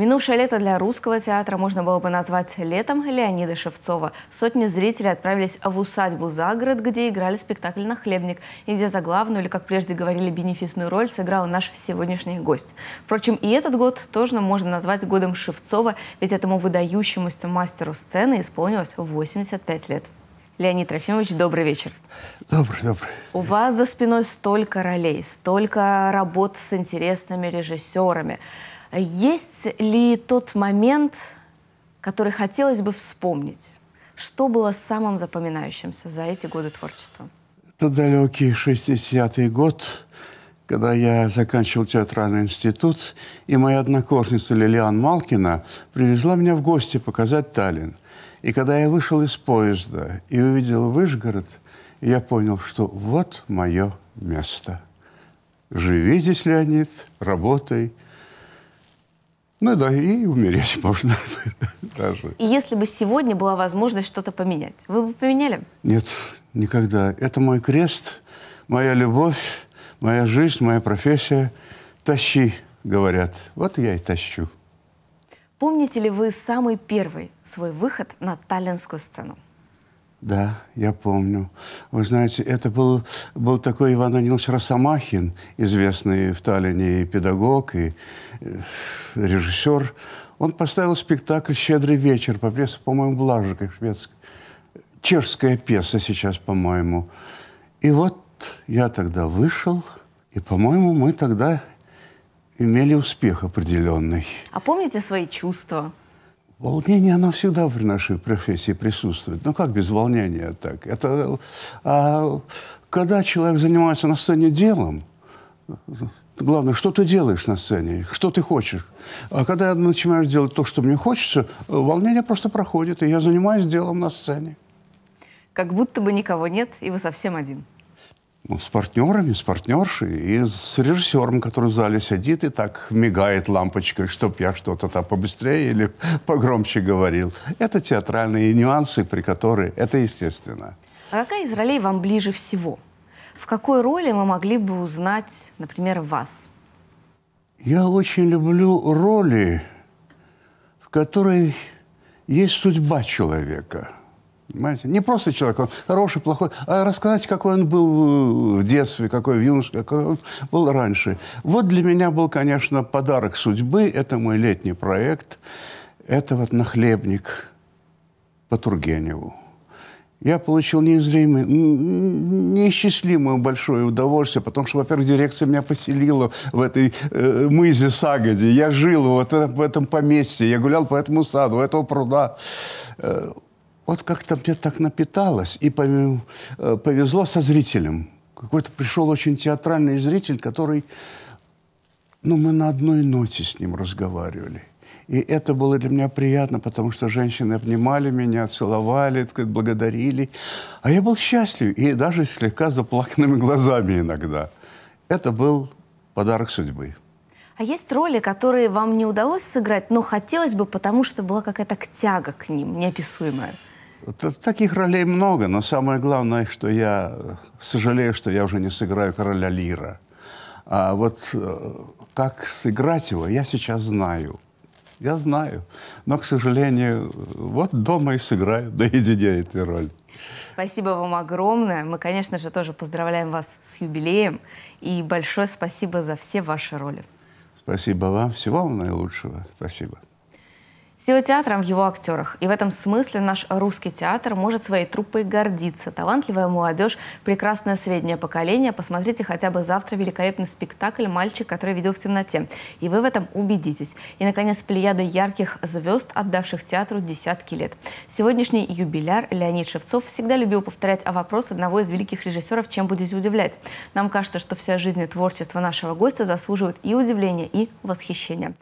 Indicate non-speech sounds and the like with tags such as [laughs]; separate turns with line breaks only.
Минувшее лето для русского театра можно было бы назвать летом Леонида Шевцова. Сотни зрителей отправились в усадьбу за город, где играли спектакль «Нахлебник», и где за главную, или, как прежде говорили, бенефисную роль сыграл наш сегодняшний гость. Впрочем, и этот год тоже можно назвать годом Шевцова, ведь этому выдающемуся мастеру сцены исполнилось 85 лет. Леонид Трофимович, добрый вечер. Добрый, добрый. У вас за спиной столько ролей, столько работ с интересными режиссерами. Есть ли тот момент, который хотелось бы вспомнить? Что было самым запоминающимся за эти годы творчества?
Это далекий 60-й год, когда я заканчивал театральный институт, и моя однокурсница Лилиан Малкина привезла меня в гости показать Таллин. И когда я вышел из поезда и увидел вышгород, я понял, что вот мое место. Живи здесь, Леонид, работай – ну да, и умереть [laughs] можно даже.
И если бы сегодня была возможность что-то поменять, вы бы поменяли?
Нет, никогда. Это мой крест, моя любовь, моя жизнь, моя профессия. Тащи, говорят. Вот я и тащу.
Помните ли вы самый первый свой выход на таллинскую сцену?
Да, я помню. Вы знаете, это был, был такой Иван Данилович Росомахин, известный в Таллине и педагог, и э, режиссер. Он поставил спектакль «Щедрый вечер» по пьесе, по-моему, Блажика, шведская. Чешская пьеса сейчас, по-моему. И вот я тогда вышел, и, по-моему, мы тогда имели успех определенный.
А помните свои чувства?
Волнение, оно всегда в нашей профессии присутствует. Ну как без волнения так? Это, а когда человек занимается на сцене делом, главное, что ты делаешь на сцене, что ты хочешь. А когда я начинаю делать то, что мне хочется, волнение просто проходит, и я занимаюсь делом на сцене. Как будто бы никого нет, и вы совсем один с партнерами, с партнершей и с режиссером, который в зале сидит и так мигает лампочкой, чтоб я что-то там побыстрее или погромче говорил. Это театральные нюансы, при которых это естественно.
А какая из ролей вам ближе всего? В какой роли мы могли бы узнать, например, вас?
Я очень люблю роли, в которой есть судьба человека – Понимаете? Не просто человек, он хороший, плохой, а рассказать, какой он был в детстве, какой в юноше, какой он был раньше. Вот для меня был, конечно, подарок судьбы. Это мой летний проект. Это вот «Нахлебник» по Тургеневу. Я получил неизримое, неисчислимое большое удовольствие, потому что, во-первых, дирекция меня поселила в этой э, мызе Сагаде. Я жил вот в этом поместье, я гулял по этому саду, у этого пруда. Э, вот как-то мне так напиталось, и э, повезло со зрителем. Какой-то пришел очень театральный зритель, который... Ну, мы на одной ноте с ним разговаривали. И это было для меня приятно, потому что женщины обнимали меня, целовали, так сказать, благодарили. А я был счастлив и даже слегка заплаканными глазами иногда. Это был подарок судьбы.
А есть роли, которые вам не удалось сыграть, но хотелось бы, потому что была какая-то тяга к ним неописуемая?
Таких ролей много, но самое главное, что я э, сожалею, что я уже не сыграю короля Лира. А вот э, как сыграть его, я сейчас знаю. Я знаю. Но, к сожалению, вот дома и сыграю [laughs] наедине эту роль.
Спасибо вам огромное. Мы, конечно же, тоже поздравляем вас с юбилеем. И большое спасибо за все ваши роли.
Спасибо вам. Всего вам наилучшего. Спасибо.
Сила театра в его актерах. И в этом смысле наш русский театр может своей труппой гордиться. Талантливая молодежь, прекрасное среднее поколение. Посмотрите хотя бы завтра великолепный спектакль «Мальчик, который видел в темноте». И вы в этом убедитесь. И, наконец, плеяда ярких звезд, отдавших театру десятки лет. Сегодняшний юбиляр Леонид Шевцов всегда любил повторять о вопрос одного из великих режиссеров «Чем будете удивлять?». Нам кажется, что вся жизнь и творчество нашего гостя заслуживают и удивления, и восхищения.